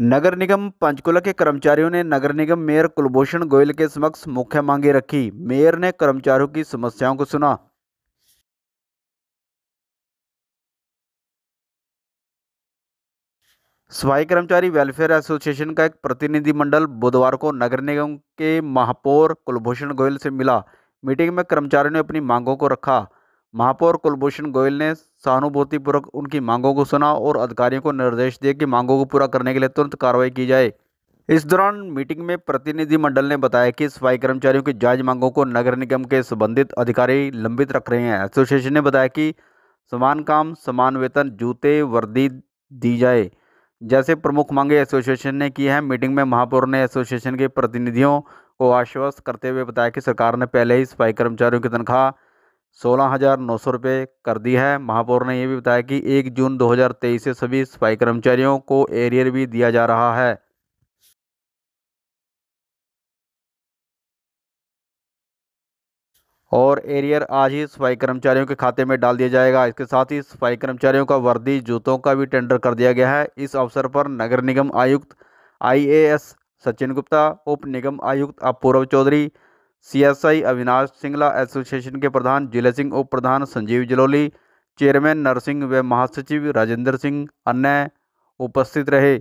नगर निगम पंचकुला के कर्मचारियों ने नगर निगम मेयर कुलभूषण गोयल के समक्ष मुख्य मांगे रखी मेयर ने कर्मचारियों की समस्याओं को सुना सफाई कर्मचारी वेलफेयर एसोसिएशन का एक प्रतिनिधिमंडल बुधवार को नगर निगम के महापौर कुलभूषण गोयल से मिला मीटिंग में कर्मचारियों ने अपनी मांगों को रखा महापौर कुलभूषण गोयल ने सहानुभूतिपूर्वक उनकी मांगों को सुना और अधिकारियों को निर्देश दिए कि मांगों को पूरा करने के लिए तुरंत कार्रवाई की जाए इस दौरान मीटिंग में प्रतिनिधिमंडल ने बताया कि सफाई कर्मचारियों की जायज मांगों को नगर निगम के संबंधित अधिकारी लंबित रख रहे हैं एसोसिएशन ने बताया कि समान काम समान वेतन जूते वर्दी दी जाए जैसे प्रमुख मांगे एसोसिएशन ने की है मीटिंग में महापौर ने एसोसिएशन के प्रतिनिधियों को आश्वस्त करते हुए बताया कि सरकार ने पहले ही सफाई कर्मचारियों की तनख्वाह सोलह हज़ार नौ सौ रुपये कर दी है महापौर ने यह भी बताया कि एक जून 2023 से सभी सफाई कर्मचारियों को एरियर भी दिया जा रहा है और एरियर आज ही सफाई कर्मचारियों के खाते में डाल दिया जाएगा इसके साथ ही सफाई कर्मचारियों का वर्दी जूतों का भी टेंडर कर दिया गया है इस अवसर पर नगर निगम आयुक्त आईएएस सचिन गुप्ता उप निगम आयुक्त अपूर्व चौधरी सीएसआई अविनाश सिंगला एसोसिएशन के प्रधान जिले सिंह उप प्रधान संजीव जलोली चेयरमैन नरसिंह व महासचिव राजेंद्र सिंह अन्य उपस्थित रहे